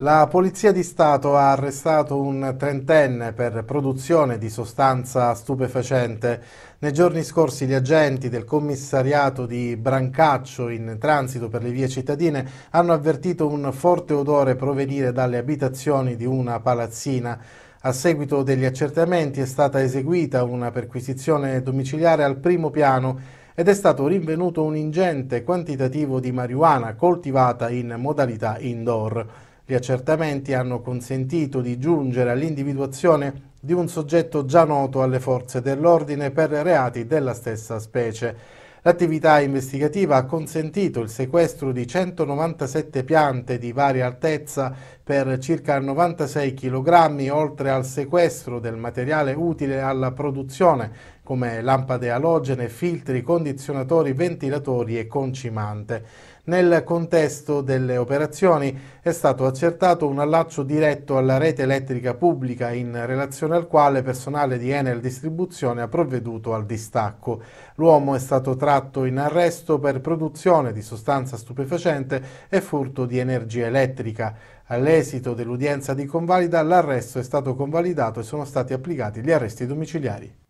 La Polizia di Stato ha arrestato un trentenne per produzione di sostanza stupefacente. Nei giorni scorsi gli agenti del commissariato di Brancaccio in transito per le vie cittadine hanno avvertito un forte odore provenire dalle abitazioni di una palazzina. A seguito degli accertamenti è stata eseguita una perquisizione domiciliare al primo piano ed è stato rinvenuto un ingente quantitativo di marijuana coltivata in modalità indoor. Gli accertamenti hanno consentito di giungere all'individuazione di un soggetto già noto alle forze dell'ordine per reati della stessa specie. L'attività investigativa ha consentito il sequestro di 197 piante di varia altezza per circa 96 kg, oltre al sequestro del materiale utile alla produzione, come lampade alogene, filtri, condizionatori, ventilatori e concimante. Nel contesto delle operazioni è stato accertato un allaccio diretto alla rete elettrica pubblica in relazione al quale personale di Enel Distribuzione ha provveduto al distacco. L'uomo è stato tratto fatto in arresto per produzione di sostanza stupefacente e furto di energia elettrica. All'esito dell'udienza di convalida l'arresto è stato convalidato e sono stati applicati gli arresti domiciliari.